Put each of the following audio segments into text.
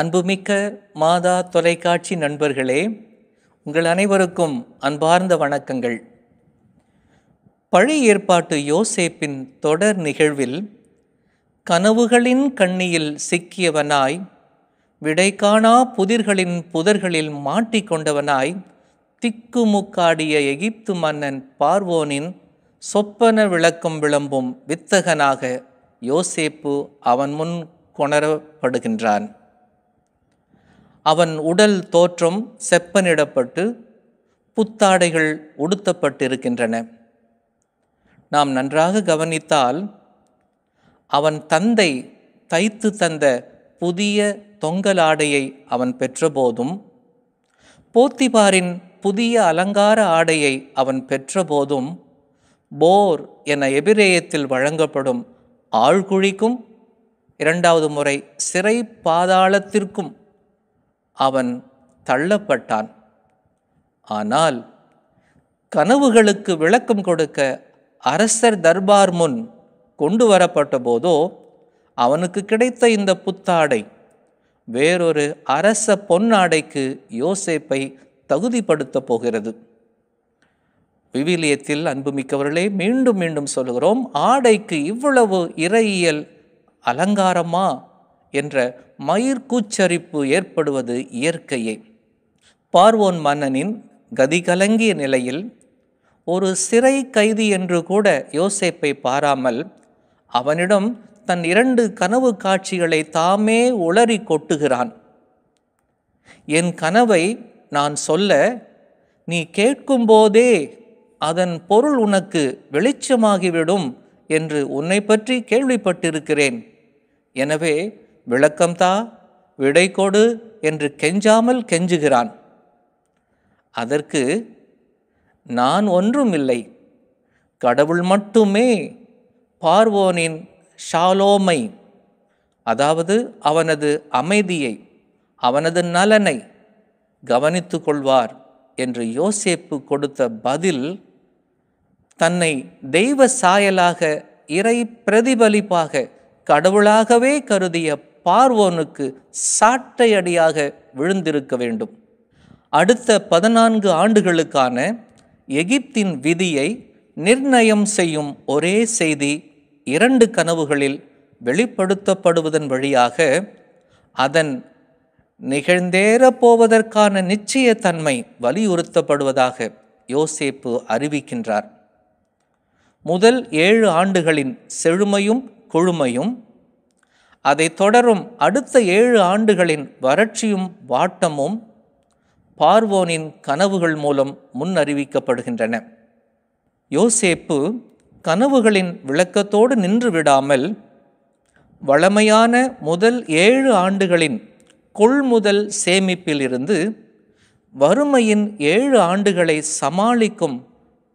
அன்புமிக்க மாதா தொலைக்காட்சி நண்பர்களே உங்கள் அனைவருக்கும் அன்பார்ந்த வணக்கங்கள் பழைய ஏற்பாட்டு யோசேப்பின் தொடர் நிகழ்வில் கனவுகளின் கண்ணியில் சிக்கியவனாய் விடைக்கானா புதிர்களின் புதர்களில் மாட்டிக்கொண்டவனாய் திக்குமுக்காடிய எகிப்து மன்னன் பார்வோனின் சொப்பன விளக்கம் விளம்பும் வித்தகனாக யோசேப்பு அவன் முன் கொணரப்படுகின்றான் அவன் உடல் தோற்றம் செப்பனிடப்பட்டு புத்தாடைகள் உடுத்தப்பட்டிருக்கின்றன நாம் நன்றாக கவனித்தால் அவன் தந்தை தைத்து தந்த புதிய தொங்கல் ஆடையை அவன் பெற்றபோதும் போத்திபாரின் புதிய அலங்கார ஆடையை அவன் பெற்றபோதும் போர் என எபிரேயத்தில் வழங்கப்படும் ஆழ்குழிக்கும் இரண்டாவது முறை சிறை பாதாளத்திற்கும் அவன் தள்ளப்பட்டான் ஆனால் கனவுகளுக்கு விளக்கம் கொடுக்க அரசர் தர்பார் முன் கொண்டு வரப்பட்ட போதோ அவனுக்கு கிடைத்த இந்த புத்தாடை வேறொரு அரச பொன்னாடைக்கு யோசேப்பை தகுதிப்படுத்தப் போகிறது விவிலியத்தில் அன்புமிக்கவர்களே மீண்டும் மீண்டும் சொல்கிறோம் ஆடைக்கு இவ்வளவு இறையியல் அலங்காரமா என்ற மயிர்கூச்சரிப்பு ஏற்படுவது இயற்கையே பார்வோன் மன்னனின் கதி கலங்கிய நிலையில் ஒரு சிறை கைதி என்று கூட யோசேப்பை பாராமல் அவனிடம் தன் இரண்டு கனவு காட்சிகளை தாமே உளறி கொட்டுகிறான் என் கனவை நான் சொல்ல நீ கேட்கும்போதே அதன் பொருள் உனக்கு வெளிச்சமாகிவிடும் என்று உன்னை பற்றி கேள்விப்பட்டிருக்கிறேன் எனவே விளக்கம்தா விடை கொடு என்று கெஞ்சாமல் கெஞ்சுகிறான் அதற்கு நான் ஒன்றும் இல்லை கடவுள் மட்டுமே பார்வோனின் ஷாலோமை அதாவது அவனது அமைதியை அவனது நலனை கவனித்து கொள்வார் என்று யோசேப்பு கொடுத்த பதில் தன்னை தெய்வ சாயலாக இறை பிரதிபலிப்பாக கடவுளாகவே கருதிய பார்வோனுக்கு சாட்டை அடியாக விழுந்திருக்க வேண்டும் அடுத்த பதினான்கு ஆண்டுகளுக்கான எகிப்தின் விதியை நிர்ணயம் செய்யும் ஒரே செய்தி இரண்டு கனவுகளில் வெளிப்படுத்தப்படுவதன் வழியாக அதன் நிகழ்ந்தேற போவதற்கான நிச்சயத்தன்மை வலியுறுத்தப்படுவதாக யோசேப்பு அறிவிக்கின்றார் முதல் ஏழு ஆண்டுகளின் செழுமையும் கொழுமையும் அதை தொடரும் அடுத்த ஏழு ஆண்டுகளின் வறட்சியும் வாட்டமும் பார்வோனின் கனவுகள் மூலம் முன்னறிவிக்கப்படுகின்றன யோசேப்பு கனவுகளின் விளக்கத்தோடு நின்று விடாமல் வளமையான முதல் ஏழு ஆண்டுகளின் கொள்முதல் சேமிப்பிலிருந்து வறுமையின் ஏழு ஆண்டுகளை சமாளிக்கும்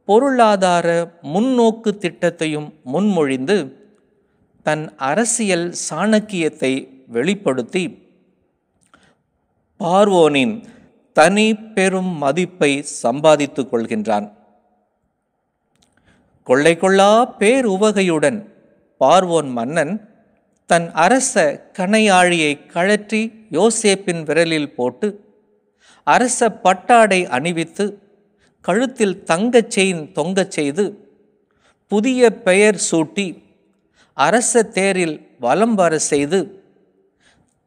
பொருளாதார முன்னோக்கு திட்டத்தையும் முன்மொழிந்து தன் அரசியல் சாணக்கியத்தை வெளிப்படுத்தி பார்வோனின் தனி பெரும் மதிப்பை சம்பாதித்துக் கொள்கின்றான் கொள்ளை கொள்ளா பேர் உவகையுடன் பார்வோன் மன்னன் தன் அரச கணையாழியை கழற்றி யோசேப்பின் விரலில் போட்டு அரச பட்டாடை அணிவித்து கழுத்தில் தங்கச் செயின் தொங்கச் செய்து புதிய பெயர் சூட்டி அரச தேரில் வலம் வர செய்து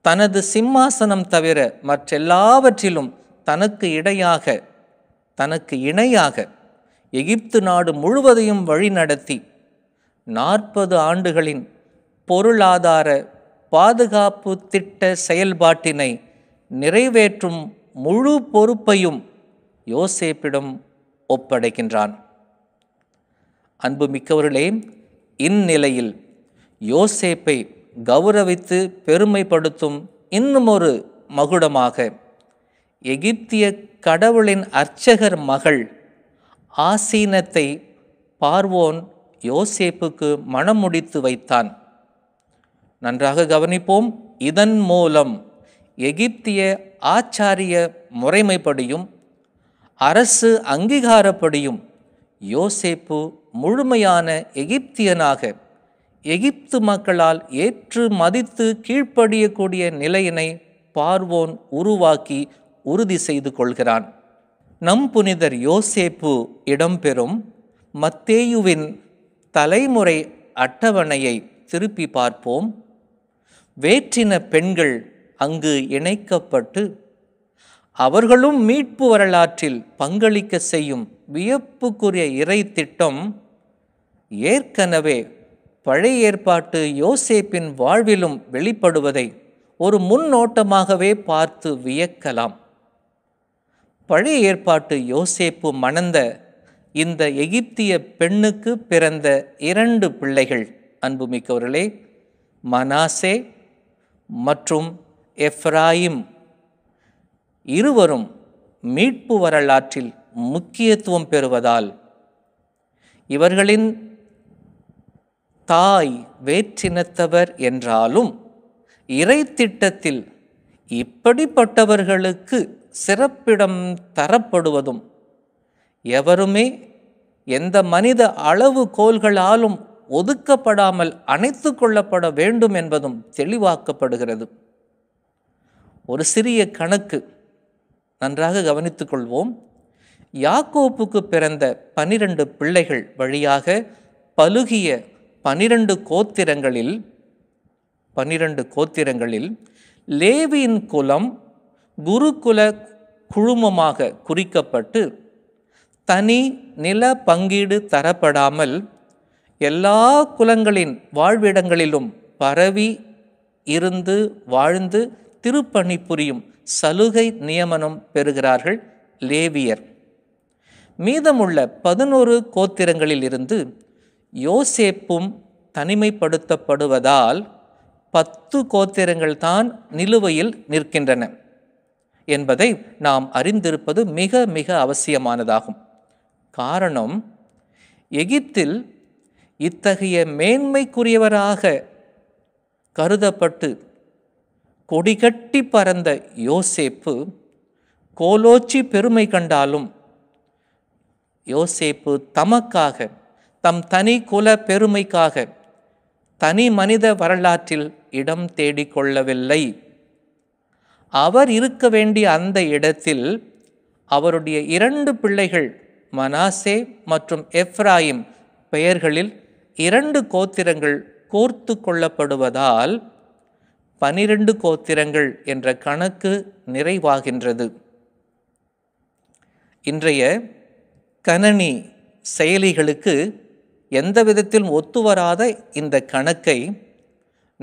தனது சிம்மாசனம் தவிர மற்றெல்லாவற்றிலும் தனக்கு இடையாக தனக்கு இணையாக எகிப்து நாடு முழுவதையும் வழிநடத்தி நாற்பது ஆண்டுகளின் பொருளாதார பாதுகாப்பு திட்ட செயல்பாட்டினை நிறைவேற்றும் முழு பொறுப்பையும் யோசேப்பிடம் ஒப்படைக்கின்றான் அன்புமிக்கவர்களே இந்நிலையில் யோசேப்பை கௌரவித்து பெருமைப்படுத்தும் இன்னும் ஒரு மகுடமாக எகிப்திய கடவுளின் அர்ச்சகர் மகள் ஆசீனத்தை பார்வோன் யோசேப்புக்கு முடித்து வைத்தான் நன்றாக கவனிப்போம் இதன் மூலம் எகிப்திய ஆச்சாரிய முறைமைப்படியும் அரசு அங்கீகாரப்படியும் யோசேப்பு முழுமையான எகிப்தியனாக எகிப்து மக்களால் ஏற்று மதித்து கீழ்ப்படியக்கூடிய நிலையினை பார்வோன் உருவாக்கி உறுதி செய்து கொள்கிறான் நம் புனிதர் யோசேப்பு இடம்பெறும் மத்தேயுவின் தலைமுறை அட்டவணையை திருப்பி பார்ப்போம் வேற்றின பெண்கள் அங்கு இணைக்கப்பட்டு அவர்களும் மீட்பு வரலாற்றில் பங்களிக்க செய்யும் வியப்புக்குரிய இறை திட்டம் ஏற்கனவே பழைய ஏற்பாட்டு யோசேப்பின் வாழ்விலும் வெளிப்படுவதை ஒரு முன்னோட்டமாகவே பார்த்து வியக்கலாம் பழைய ஏற்பாட்டு யோசேப்பு மணந்த இந்த எகிப்திய பெண்ணுக்கு பிறந்த இரண்டு பிள்ளைகள் அன்புமிக்கவர்களே மனாசே மற்றும் எஃப்ராயிம் இருவரும் மீட்பு வரலாற்றில் முக்கியத்துவம் பெறுவதால் இவர்களின் தாய் வேற்றினத்தவர் என்றாலும் இறை திட்டத்தில் இப்படிப்பட்டவர்களுக்கு சிறப்பிடம் தரப்படுவதும் எவருமே எந்த மனித அளவு கோள்களாலும் ஒதுக்கப்படாமல் அணைத்து கொள்ளப்பட வேண்டும் என்பதும் தெளிவாக்கப்படுகிறது ஒரு சிறிய கணக்கு நன்றாக கவனித்துக் கொள்வோம் யாக்கோப்புக்கு பிறந்த பனிரெண்டு பிள்ளைகள் வழியாக பழுகிய பனிரெண்டு கோத்திரங்களில் பனிரெண்டு கோத்திரங்களில் லேவியின் குலம் குருகுல குழுமமாக குறிக்கப்பட்டு தனி நில பங்கீடு தரப்படாமல் எல்லா குலங்களின் வாழ்விடங்களிலும் பரவி இருந்து வாழ்ந்து திருப்பணி புரியும் சலுகை நியமனம் பெறுகிறார்கள் லேவியர் மீதமுள்ள பதினோரு கோத்திரங்களிலிருந்து யோசேப்பும் தனிமைப்படுத்தப்படுவதால் பத்து கோத்திரங்கள் தான் நிலுவையில் நிற்கின்றன என்பதை நாம் அறிந்திருப்பது மிக மிக அவசியமானதாகும் காரணம் எகிப்தில் இத்தகைய மேன்மைக்குரியவராக கருதப்பட்டு கொடிகட்டி பறந்த யோசேப்பு கோலோச்சி பெருமை கண்டாலும் யோசேப்பு தமக்காக தம் தனி குல பெருமைக்காக தனி மனித வரலாற்றில் இடம் தேடிக்கொள்ளவில்லை அவர் இருக்க வேண்டிய அந்த இடத்தில் அவருடைய இரண்டு பிள்ளைகள் மனாசே மற்றும் எஃப்ராயிம் பெயர்களில் இரண்டு கோத்திரங்கள் கோர்த்து கொள்ளப்படுவதால் பனிரெண்டு கோத்திரங்கள் என்ற கணக்கு நிறைவாகின்றது இன்றைய கணனி செயலிகளுக்கு எந்த விதத்திலும் ஒத்துவராத இந்த கணக்கை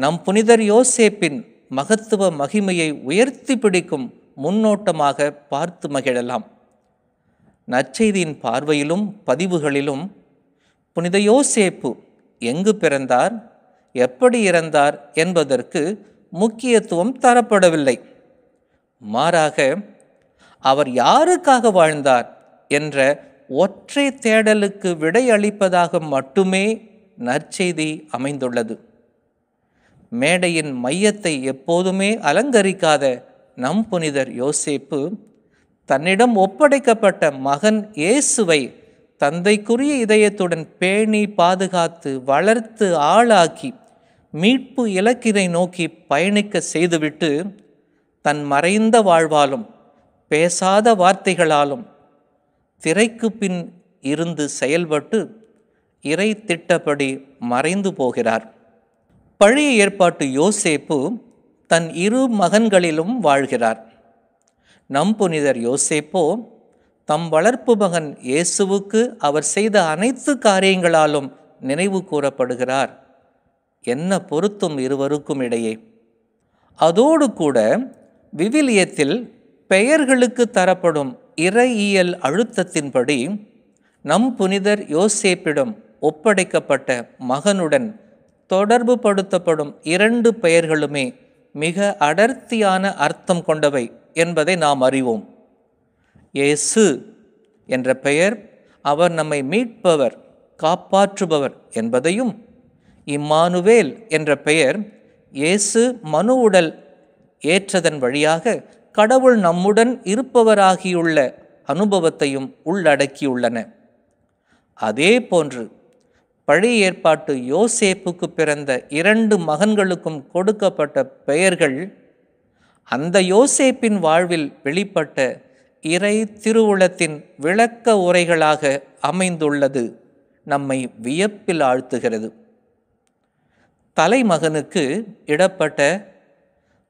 நம் புனிதர் யோசேப்பின் மகத்துவ மகிமையை உயர்த்தி பிடிக்கும் முன்னோட்டமாக பார்த்து மகிழலாம் நற்செய்தியின் பார்வையிலும் பதிவுகளிலும் புனித யோசேப்பு எங்கு பிறந்தார் எப்படி இறந்தார் என்பதற்கு முக்கியத்துவம் தரப்படவில்லை மாறாக அவர் யாருக்காக வாழ்ந்தார் என்ற ஒற்றை தேடலுக்கு விடையளிப்பதாக மட்டுமே நற்செய்தி அமைந்துள்ளது மேடையின் மையத்தை எப்போதுமே அலங்கரிக்காத நம் புனிதர் யோசேப்பு தன்னிடம் ஒப்படைக்கப்பட்ட மகன் இயேசுவை தந்தைக்குரிய இதயத்துடன் பேணி பாதுகாத்து வளர்த்து ஆளாக்கி மீட்பு இலக்கினை நோக்கி பயணிக்க செய்துவிட்டு தன் மறைந்த வாழ்வாலும் பேசாத வார்த்தைகளாலும் திரைக்கு பின் இருந்து செயல்பட்டு இறை திட்டப்படி மறைந்து போகிறார் பழைய ஏற்பாட்டு யோசேப்பு தன் இரு மகன்களிலும் வாழ்கிறார் நம் புனிதர் யோசேப்போ தம் வளர்ப்பு மகன் இயேசுவுக்கு அவர் செய்த அனைத்து காரியங்களாலும் நினைவு கூறப்படுகிறார் என்ன பொருத்தும் இருவருக்கும் இடையே அதோடு கூட விவிலியத்தில் பெயர்களுக்கு தரப்படும் இறையியல் அழுத்தத்தின்படி நம் புனிதர் யோசேப்பிடம் ஒப்படைக்கப்பட்ட மகனுடன் தொடர்பு படுத்தப்படும் இரண்டு பெயர்களுமே மிக அடர்த்தியான அர்த்தம் கொண்டவை என்பதை நாம் அறிவோம் ஏசு என்ற பெயர் அவர் நம்மை மீட்பவர் காப்பாற்றுபவர் என்பதையும் இம்மானுவேல் என்ற பெயர் இயேசு மனு உடல் ஏற்றதன் வழியாக கடவுள் நம்முடன் இருப்பவராகியுள்ள அனுபவத்தையும் உள்ளடக்கியுள்ளன அதே போன்று பழைய ஏற்பாட்டு யோசேப்புக்கு பிறந்த இரண்டு மகன்களுக்கும் கொடுக்கப்பட்ட பெயர்கள் அந்த யோசேப்பின் வாழ்வில் வெளிப்பட்ட இறை திருவுளத்தின் விளக்க உரைகளாக அமைந்துள்ளது நம்மை வியப்பில் ஆழ்த்துகிறது தலைமகனுக்கு இடப்பட்ட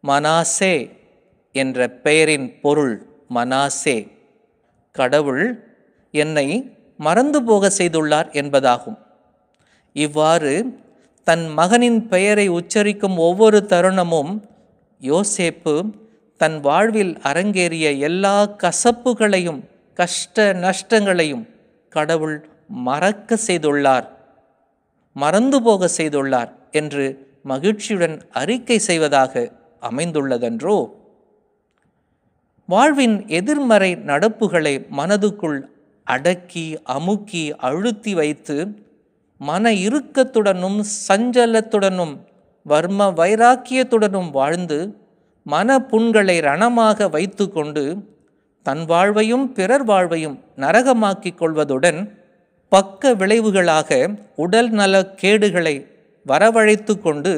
மனாசே என்ற பெயரின் பொருள் மனாசே கடவுள் என்னை மறந்து போக செய்துள்ளார் என்பதாகும் இவ்வாறு தன் மகனின் பெயரை உச்சரிக்கும் ஒவ்வொரு தருணமும் யோசேப்பு தன் வாழ்வில் அரங்கேறிய எல்லா கசப்புகளையும் கஷ்ட நஷ்டங்களையும் கடவுள் மறக்க செய்துள்ளார் மறந்து போக செய்துள்ளார் என்று மகிழ்ச்சியுடன் அறிக்கை செய்வதாக அமைந்துள்ளதன்றோ வாழ்வின் எதிர்மறை நடப்புகளை மனதுக்குள் அடக்கி அமுக்கி அழுத்தி வைத்து மன இறுக்கத்துடனும் சஞ்சலத்துடனும் வர்ம வைராக்கியத்துடனும் வாழ்ந்து மன புண்களை ரணமாக வைத்து கொண்டு தன் வாழ்வையும் பிறர் வாழ்வையும் நரகமாக்கிக் கொள்வதுடன் பக்க விளைவுகளாக உடல் நல கேடுகளை வரவழைத்து கொண்டு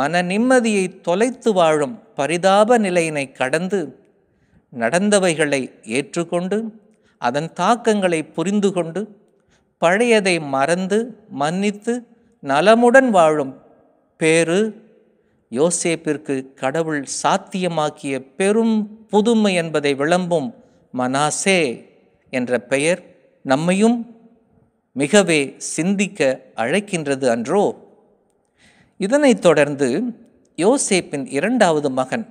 மன நிம்மதியை தொலைத்து வாழும் பரிதாப நிலையினை கடந்து நடந்தவைகளை ஏற்றுக்கொண்டு அதன் தாக்கங்களை புரிந்து கொண்டு பழையதை மறந்து மன்னித்து நலமுடன் வாழும் பேரு யோசேப்பிற்கு கடவுள் சாத்தியமாக்கிய பெரும் புதுமை என்பதை விளம்பும் மனாசே என்ற பெயர் நம்மையும் மிகவே சிந்திக்க அழைக்கின்றது அன்றோ இதனைத் தொடர்ந்து யோசேப்பின் இரண்டாவது மகன்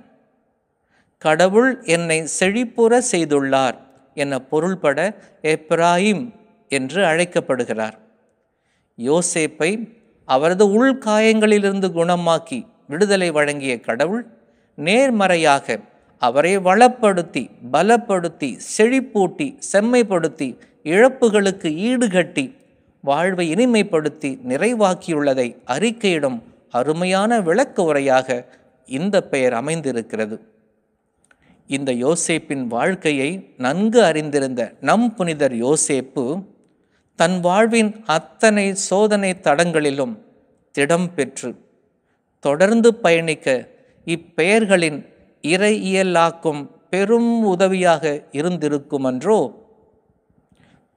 கடவுள் என்னை செழிப்புற செய்துள்ளார் என பொருள்பட எப்ராஹிம் என்று அழைக்கப்படுகிறார் யோசேப்பை அவரது உள்காயங்களிலிருந்து குணமாக்கி விடுதலை வழங்கிய கடவுள் நேர்மறையாக அவரை வளப்படுத்தி பலப்படுத்தி செழிப்பூட்டி செம்மைப்படுத்தி இழப்புகளுக்கு ஈடுகட்டி வாழ்வை இனிமைப்படுத்தி நிறைவாக்கியுள்ளதை அறிக்கையிடும் அருமையான விளக்க உரையாக இந்த பெயர் அமைந்திருக்கிறது இந்த யோசேப்பின் வாழ்க்கையை நன்கு அறிந்திருந்த நம் புனிதர் யோசேப்பு தன் வாழ்வின் அத்தனை சோதனை தடங்களிலும் திடம் பெற்று தொடர்ந்து பயணிக்க இப்பெயர்களின் இறையியலாக்கும் பெரும் உதவியாக இருந்திருக்குமன்றோ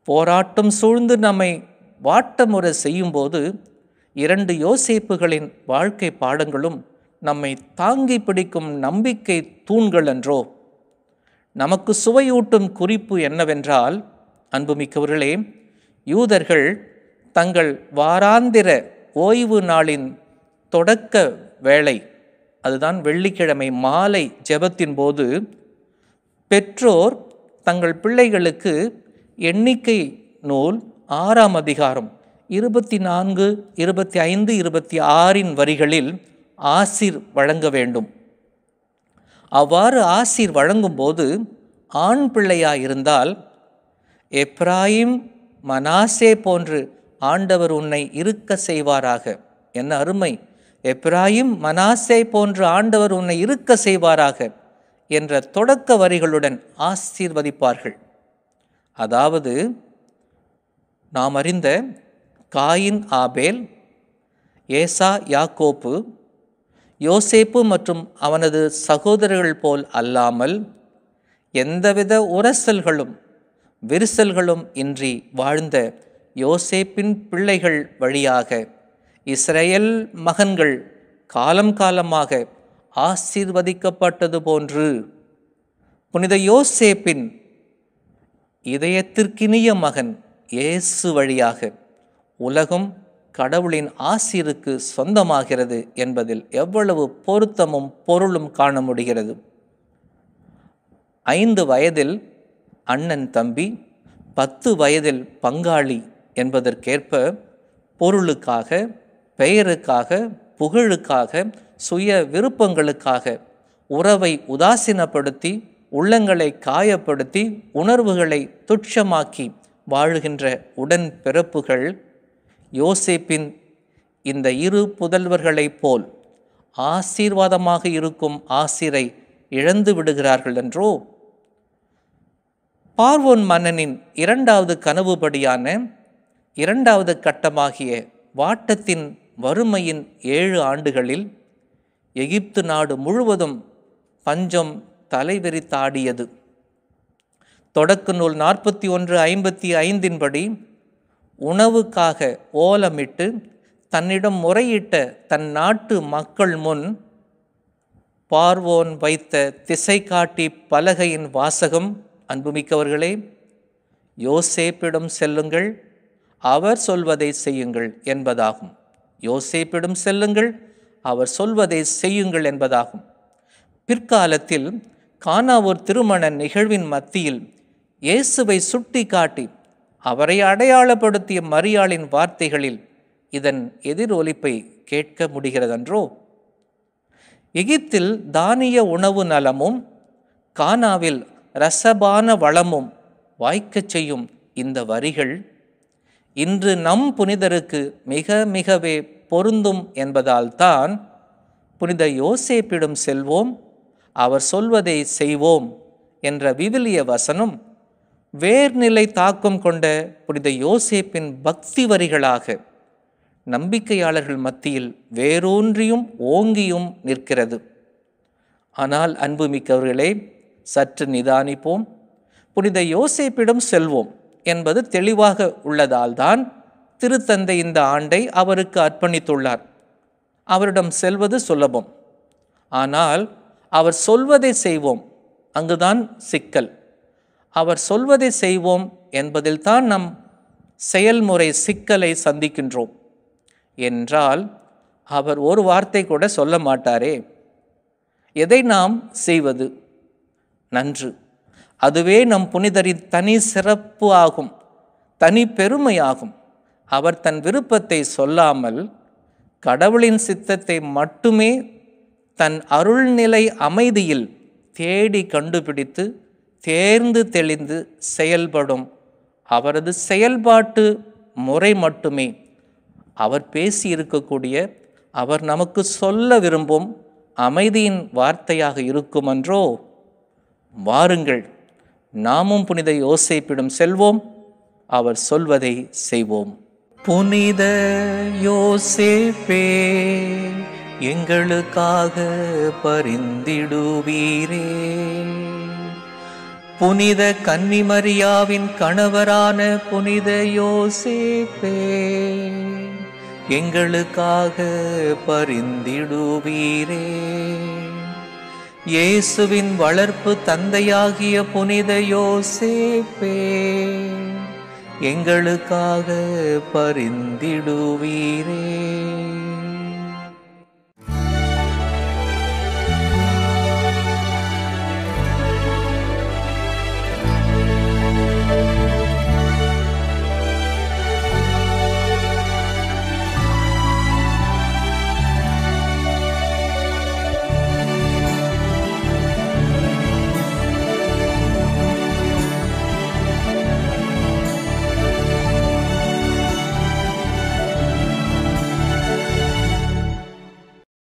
போராட்டம் சூழ்ந்து நம்மை வாட்டமுறை செய்யும்போது இரண்டு யோசிப்புகளின் வாழ்க்கை பாடங்களும் நம்மை தாங்கி பிடிக்கும் நம்பிக்கை தூண்கள் என்றோ நமக்கு சுவையூட்டும் குறிப்பு என்னவென்றால் அன்புமிக்கவர்களே யூதர்கள் தங்கள் வாராந்திர ஓய்வு நாளின் தொடக்க வேளை அதுதான் வெள்ளிக்கிழமை மாலை ஜெபத்தின் போது பெற்றோர் தங்கள் பிள்ளைகளுக்கு எண்ணிக்கை நூல் ஆறாம் அதிகாரம் இருபத்தி நான்கு இருபத்தி ஐந்து இருபத்தி ஆறின் வரிகளில் ஆசிர் வழங்க வேண்டும் அவ்வாறு ஆசீர் வழங்கும்போது ஆண் பிள்ளையாக இருந்தால் எப்ராயிம் மனாசே போன்று ஆண்டவர் உன்னை இருக்க செய்வாராக என்ன அருமை எப்ராயிம் மனாசே போன்று ஆண்டவர் உன்னை இருக்க செய்வாராக என்ற தொடக்க வரிகளுடன் ஆசீர்வதிப்பார்கள் அதாவது நாம் அறிந்த காயின் ஆபேல் ஏசா யாக்கோப்பு யோசேப்பு மற்றும் அவனது சகோதரர்கள் போல் அல்லாமல் எந்தவித உரசல்களும் விரிசல்களும் இன்றி வாழ்ந்த யோசேப்பின் பிள்ளைகள் வழியாக இஸ்ரேல் மகன்கள் காலம் காலமாக ஆசீர்வதிக்கப்பட்டது போன்று புனித யோசேப்பின் இதயத்திற்கினிய மகன் இயேசு வழியாக உலகம் கடவுளின் ஆசிருக்கு சொந்தமாகிறது என்பதில் எவ்வளவு பொருத்தமும் பொருளும் காண முடிகிறது ஐந்து வயதில் அண்ணன் தம்பி பத்து வயதில் பங்காளி என்பதற்கேற்ப பொருளுக்காக பெயருக்காக புகழுக்காக சுய விருப்பங்களுக்காக உறவை உதாசீனப்படுத்தி உள்ளங்களை காயப்படுத்தி உணர்வுகளை துட்சமாக்கி வாழுகின்ற உடன் பிறப்புகள் யோசேப்பின் இந்த இரு புதல்வர்களைப் போல் ஆசீர்வாதமாக இருக்கும் ஆசிரை இழந்து விடுகிறார்கள் என்றோ பார்வோன் மன்னனின் இரண்டாவது கனவுபடியான இரண்டாவது கட்டமாகிய வாட்டத்தின் வறுமையின் ஏழு ஆண்டுகளில் எகிப்து நாடு முழுவதும் பஞ்சம் தலைவெறி தாடியது தொடக்க நூல் நாற்பத்தி ஒன்று ஐம்பத்தி ஐந்தின்படி உணவுக்காக ஓலமிட்டு தன்னிடம் முறையிட்ட தன் நாட்டு மக்கள் முன் பார்வோன் வைத்த திசை காட்டி பலகையின் வாசகம் அன்புமிக்கவர்களே யோசேப்பிடம் செல்லுங்கள் அவர் சொல்வதை செய்யுங்கள் என்பதாகும் யோசேப்பிடம் செல்லுங்கள் அவர் சொல்வதை செய்யுங்கள் என்பதாகும் பிற்காலத்தில் கானாவூர் திருமண நிகழ்வின் மத்தியில் இயேசுவை சுட்டி காட்டி அவரை அடையாளப்படுத்திய மரியாளின் வார்த்தைகளில் இதன் எதிர் ஒலிப்பை கேட்க முடிகிறதன்றோ எகிப்தில் தானிய உணவு நலமும் கானாவில் ரசபான வளமும் வாய்க்கச் செய்யும் இந்த வரிகள் இன்று நம் புனிதருக்கு மிக மிகவே பொருந்தும் என்பதால்தான் புனித யோசேப்பிடும் செல்வோம் அவர் சொல்வதை செய்வோம் என்ற விவிலிய வசனம் வேர்நிலை தாக்கம் கொண்ட புனித யோசேப்பின் பக்தி வரிகளாக நம்பிக்கையாளர்கள் மத்தியில் வேரூன்றியும் ஓங்கியும் நிற்கிறது ஆனால் அன்புமிக்கவர்களே சற்று நிதானிப்போம் புனித யோசேப்பிடம் செல்வோம் என்பது தெளிவாக உள்ளதால்தான் திருத்தந்தை இந்த ஆண்டை அவருக்கு அர்ப்பணித்துள்ளார் அவரிடம் செல்வது சுலபம் ஆனால் அவர் சொல்வதை செய்வோம் அங்குதான் சிக்கல் அவர் சொல்வதை செய்வோம் என்பதில்தான் நம் செயல்முறை சிக்கலை சந்திக்கின்றோம் என்றால் அவர் ஒரு வார்த்தை கூட சொல்ல மாட்டாரே எதை நாம் செய்வது நன்று அதுவே நம் புனிதரின் தனி சிறப்பு ஆகும் தனி பெருமையாகும் அவர் தன் விருப்பத்தை சொல்லாமல் கடவுளின் சித்தத்தை மட்டுமே தன் அருள்நிலை அமைதியில் தேடி கண்டுபிடித்து தேர்ந்து தெளிந்து செயல்படும் அவரது செயல்பாட்டு முறை மட்டுமே அவர் பேசி இருக்கக்கூடிய அவர் நமக்கு சொல்ல விரும்பும் அமைதியின் வார்த்தையாக இருக்குமன்றோ வாருங்கள் நாமும் புனித யோசைப்பிடம் செல்வோம் அவர் சொல்வதை செய்வோம் புனித யோசேப்பே எங்களுக்காக பரிந்திடுவீரே புனித கன்னிமரியாவின் கணவரான புனித யோசேப்பே எங்களுக்காக பரிந்திடுவீரே இயேசுவின் வளர்ப்பு தந்தையாகிய புனித யோசேப்பே எங்களுக்காக பரிந்திடுவீரே